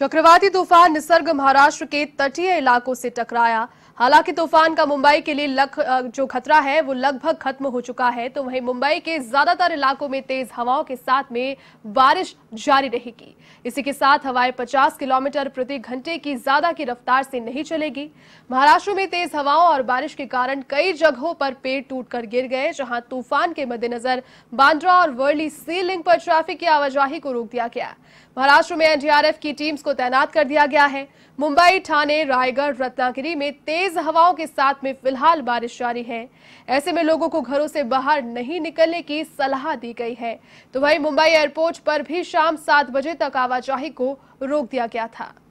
चक्रवाती तूफान निसर्ग महाराष्ट्र के तटीय इलाकों से टकराया हालांकि तूफान का मुंबई के लिए लग, जो खतरा है वो लगभग खत्म हो चुका है तो वहीं मुंबई के ज्यादातर इलाकों में तेज हवाओं के साथ में बारिश जारी रहेगी इसी के साथ हवाएं 50 किलोमीटर प्रति घंटे की ज्यादा की रफ्तार से नहीं चलेगी महाराष्ट्र में तेज हवाओं और बारिश के कारण कई जगहों पर पेड़ टूटकर गिर गए जहां तूफान के मद्देनजर बांद्रा और वर्ली सी लिंक पर ट्रैफिक की आवाजाही को रोक दिया गया महाराष्ट्र में एनडीआरएफ की टीम्स को तैनात कर दिया गया है मुंबई ठाणे रायगढ़ रत्नागिरी में तेज तेज हवाओं के साथ में फिलहाल बारिश जारी है ऐसे में लोगों को घरों से बाहर नहीं निकलने की सलाह दी गई है तो वहीं मुंबई एयरपोर्ट पर भी शाम सात बजे तक आवाजाही को रोक दिया गया था